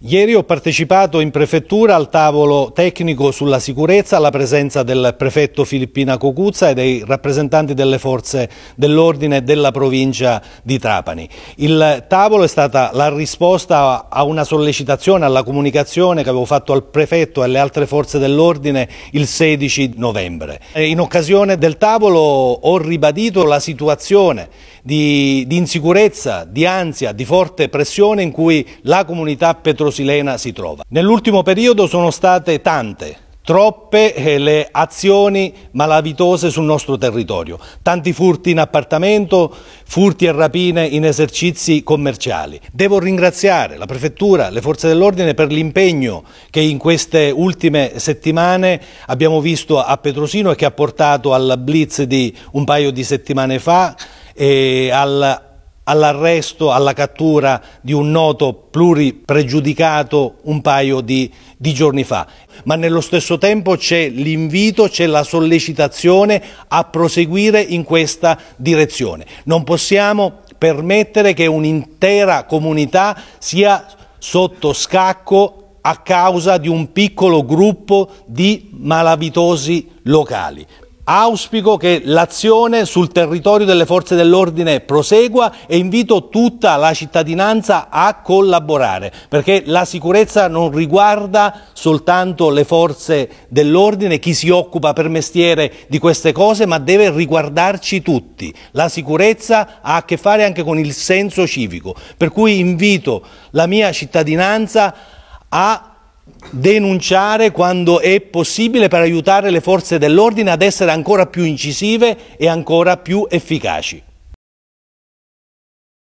Ieri ho partecipato in prefettura al tavolo tecnico sulla sicurezza alla presenza del prefetto Filippina Cocuzza e dei rappresentanti delle forze dell'ordine della provincia di Trapani. Il tavolo è stata la risposta a una sollecitazione, alla comunicazione che avevo fatto al prefetto e alle altre forze dell'ordine il 16 novembre. In occasione del tavolo ho ribadito la situazione di, di insicurezza, di ansia, di forte pressione in cui la comunità petrolifera Rosilena si trova. Nell'ultimo periodo sono state tante troppe eh, le azioni malavitose sul nostro territorio, tanti furti in appartamento, furti e rapine in esercizi commerciali. Devo ringraziare la Prefettura, le Forze dell'Ordine per l'impegno che in queste ultime settimane abbiamo visto a Petrosino e che ha portato al blitz di un paio di settimane fa e eh, al all'arresto, alla cattura di un noto pluripregiudicato un paio di, di giorni fa. Ma nello stesso tempo c'è l'invito, c'è la sollecitazione a proseguire in questa direzione. Non possiamo permettere che un'intera comunità sia sotto scacco a causa di un piccolo gruppo di malavitosi locali. Auspico che l'azione sul territorio delle forze dell'ordine prosegua e invito tutta la cittadinanza a collaborare, perché la sicurezza non riguarda soltanto le forze dell'ordine, chi si occupa per mestiere di queste cose, ma deve riguardarci tutti. La sicurezza ha a che fare anche con il senso civico, per cui invito la mia cittadinanza a denunciare quando è possibile per aiutare le forze dell'ordine ad essere ancora più incisive e ancora più efficaci.